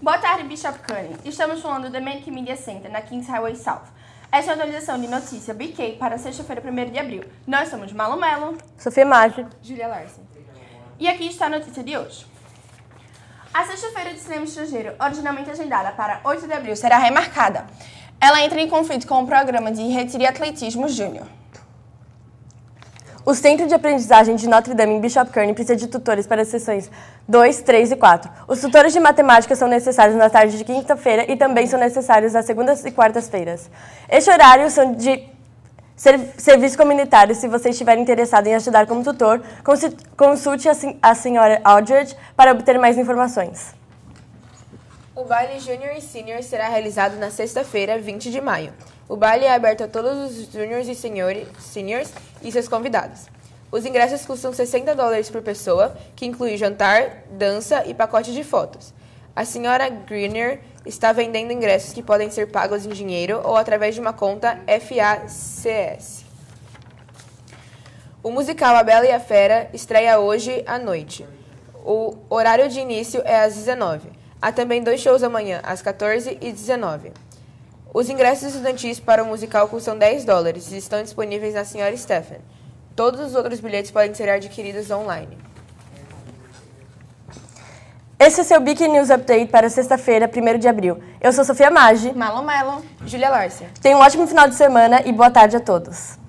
Boa tarde, Bishop Cunning. Estamos falando do Medic Media Center, na Kings Highway South. Esta é a atualização de notícia BK para sexta-feira, 1 de abril. Nós somos Malu Melo, Sofia Maggi, Julia Larsen. E aqui está a notícia de hoje. A sexta-feira de cinema estrangeiro, originalmente agendada para 8 de abril, será remarcada. Ela entra em conflito com o programa de Retire Atletismo Júnior. O Centro de Aprendizagem de Notre Dame em Bishop Kearney precisa de tutores para as sessões 2, 3 e 4. Os tutores de matemática são necessários na tarde de quinta-feira e também são necessários às segundas e quartas-feiras. Este horário são de serviço comunitário. Se você estiver interessado em ajudar como tutor, consulte a, a senhora Aldridge para obter mais informações. O baile Júnior e Sênior será realizado na sexta-feira, 20 de maio. O baile é aberto a todos os júniores e seniors e seus convidados. Os ingressos custam 60 dólares por pessoa, que inclui jantar, dança e pacote de fotos. A senhora Greener está vendendo ingressos que podem ser pagos em dinheiro ou através de uma conta FACS. O musical A Bela e a Fera estreia hoje à noite. O horário de início é às 19 Há também dois shows amanhã, às 14 e 19. Os ingressos estudantis para o musical custam 10 dólares e estão disponíveis na Senhora Stephen. Todos os outros bilhetes podem ser adquiridos online. Este é o seu Big News Update para sexta-feira, 1 de abril. Eu sou Sofia Maggi. Malo Melo. Julia Lárcia. Tenha um ótimo final de semana e boa tarde a todos.